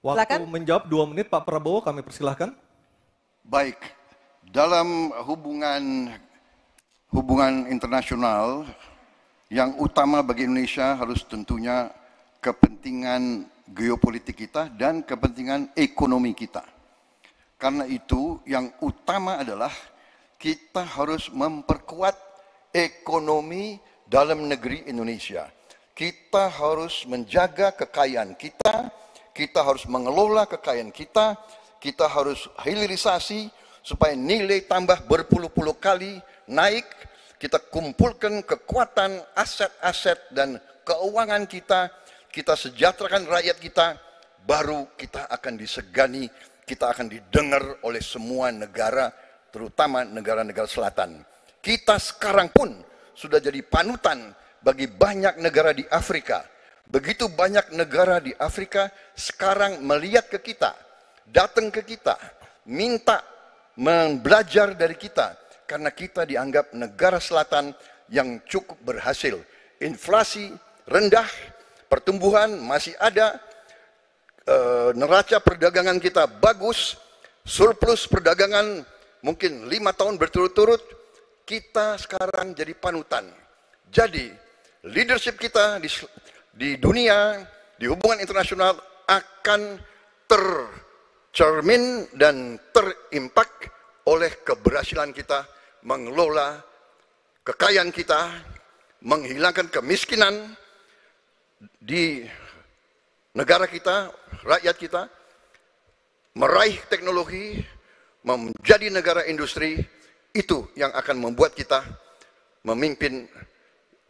Waktu Silakan. menjawab dua menit Pak Prabowo kami persilahkan. Baik, dalam hubungan hubungan internasional yang utama bagi Indonesia harus tentunya kepentingan geopolitik kita dan kepentingan ekonomi kita. Karena itu yang utama adalah kita harus memperkuat ekonomi dalam negeri Indonesia. Kita harus menjaga kekayaan kita kita harus mengelola kekayaan kita, kita harus hilirisasi supaya nilai tambah berpuluh-puluh kali naik. Kita kumpulkan kekuatan aset-aset dan keuangan kita, kita sejahterakan rakyat kita, baru kita akan disegani, kita akan didengar oleh semua negara, terutama negara-negara selatan. Kita sekarang pun sudah jadi panutan bagi banyak negara di Afrika Begitu banyak negara di Afrika sekarang melihat ke kita, datang ke kita, minta belajar dari kita karena kita dianggap negara selatan yang cukup berhasil. Inflasi rendah, pertumbuhan masih ada, e, neraca perdagangan kita bagus, surplus perdagangan mungkin lima tahun berturut-turut, kita sekarang jadi panutan. Jadi leadership kita di di dunia, di hubungan internasional akan tercermin dan terimpak oleh keberhasilan kita mengelola kekayaan kita, menghilangkan kemiskinan di negara kita, rakyat kita, meraih teknologi, menjadi negara industri, itu yang akan membuat kita memimpin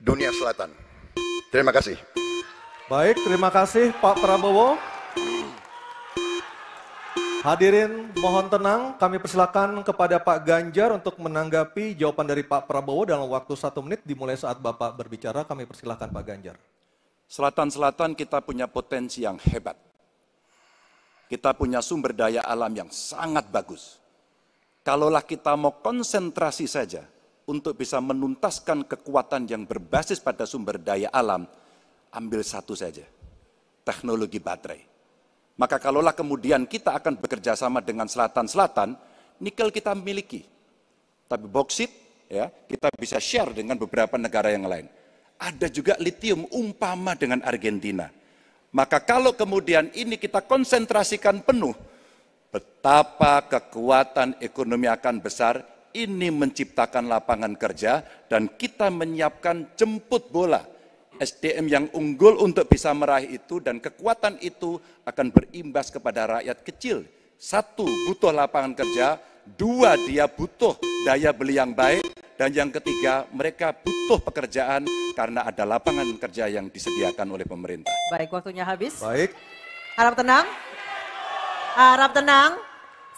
dunia selatan. Terima kasih. Baik, terima kasih Pak Prabowo. Hadirin mohon tenang, kami persilakan kepada Pak Ganjar untuk menanggapi jawaban dari Pak Prabowo dalam waktu satu menit dimulai saat Bapak berbicara, kami persilakan Pak Ganjar. Selatan-selatan kita punya potensi yang hebat. Kita punya sumber daya alam yang sangat bagus. Kalaulah kita mau konsentrasi saja untuk bisa menuntaskan kekuatan yang berbasis pada sumber daya alam, ambil satu saja, teknologi baterai. Maka kalaulah kemudian kita akan bekerja sama dengan selatan-selatan, nikel kita miliki. Tapi boksit ya, kita bisa share dengan beberapa negara yang lain. Ada juga litium umpama dengan Argentina. Maka kalau kemudian ini kita konsentrasikan penuh, betapa kekuatan ekonomi akan besar, ini menciptakan lapangan kerja dan kita menyiapkan jemput bola SDM yang unggul untuk bisa meraih itu dan kekuatan itu akan berimbas kepada rakyat kecil. Satu, butuh lapangan kerja. Dua, dia butuh daya beli yang baik. Dan yang ketiga, mereka butuh pekerjaan karena ada lapangan kerja yang disediakan oleh pemerintah. Baik, waktunya habis. Baik. Harap tenang. Harap tenang.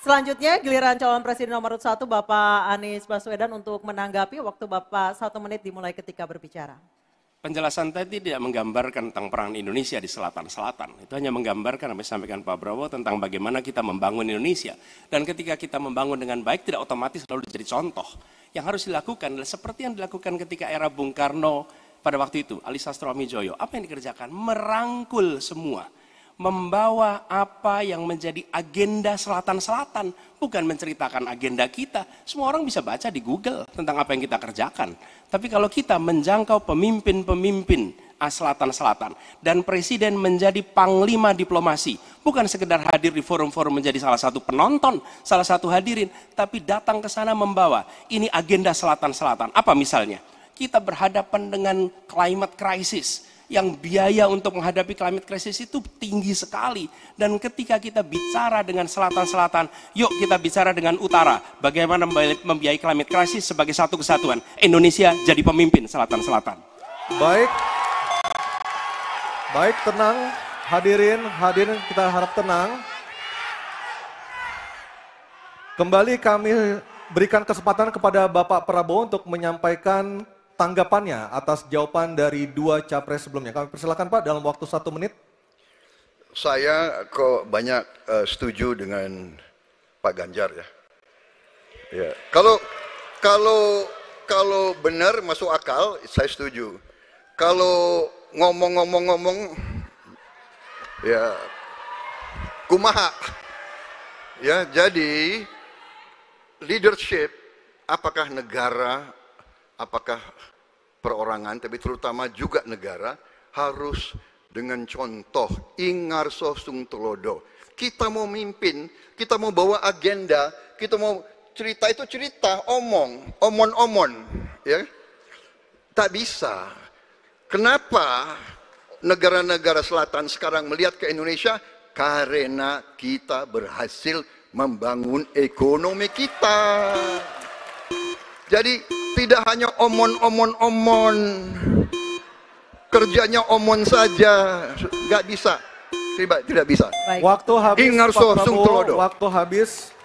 Selanjutnya giliran calon presiden nomor satu Bapak Anies Baswedan untuk menanggapi waktu Bapak satu menit dimulai ketika berbicara penjelasan tadi tidak menggambarkan tentang perang Indonesia di selatan-selatan. Itu hanya menggambarkan apa yang disampaikan Pak Prabowo tentang bagaimana kita membangun Indonesia. Dan ketika kita membangun dengan baik tidak otomatis lalu jadi contoh. Yang harus dilakukan adalah seperti yang dilakukan ketika era Bung Karno pada waktu itu, Alisa Stromijoyo. Apa yang dikerjakan? Merangkul semua membawa apa yang menjadi agenda selatan-selatan, bukan menceritakan agenda kita. Semua orang bisa baca di Google tentang apa yang kita kerjakan. Tapi kalau kita menjangkau pemimpin-pemimpin ah, selatan-selatan dan presiden menjadi panglima diplomasi, bukan sekedar hadir di forum-forum menjadi salah satu penonton, salah satu hadirin, tapi datang ke sana membawa ini agenda selatan-selatan. Apa misalnya? Kita berhadapan dengan climate crisis yang biaya untuk menghadapi climate crisis itu tinggi sekali. Dan ketika kita bicara dengan selatan-selatan, yuk kita bicara dengan utara, bagaimana membiayai climate crisis sebagai satu kesatuan. Indonesia jadi pemimpin selatan-selatan. Baik. Baik, tenang. Hadirin, hadirin kita harap tenang. Kembali kami berikan kesempatan kepada Bapak Prabowo untuk menyampaikan tanggapannya atas jawaban dari dua capres sebelumnya. Kami persilakan Pak dalam waktu satu menit. Saya kok banyak uh, setuju dengan Pak Ganjar ya. Ya, kalau kalau kalau benar masuk akal, saya setuju. Kalau ngomong-ngomong-ngomong, ya kumaha. Ya, jadi leadership apakah negara, apakah perorangan, tapi terutama juga negara, harus dengan contoh ingar sosung telodo. Kita mau mimpin, kita mau bawa agenda, kita mau cerita itu cerita, omong, omon-omon, ya. Tak bisa. Kenapa negara-negara selatan sekarang melihat ke Indonesia? Karena kita berhasil membangun ekonomi kita. Jadi tidak hanya omon-omon-omon. Kerjanya omon saja. nggak bisa. Tiba tidak bisa. Waktu habis Ingarso, Pak Prabowo, waktu habis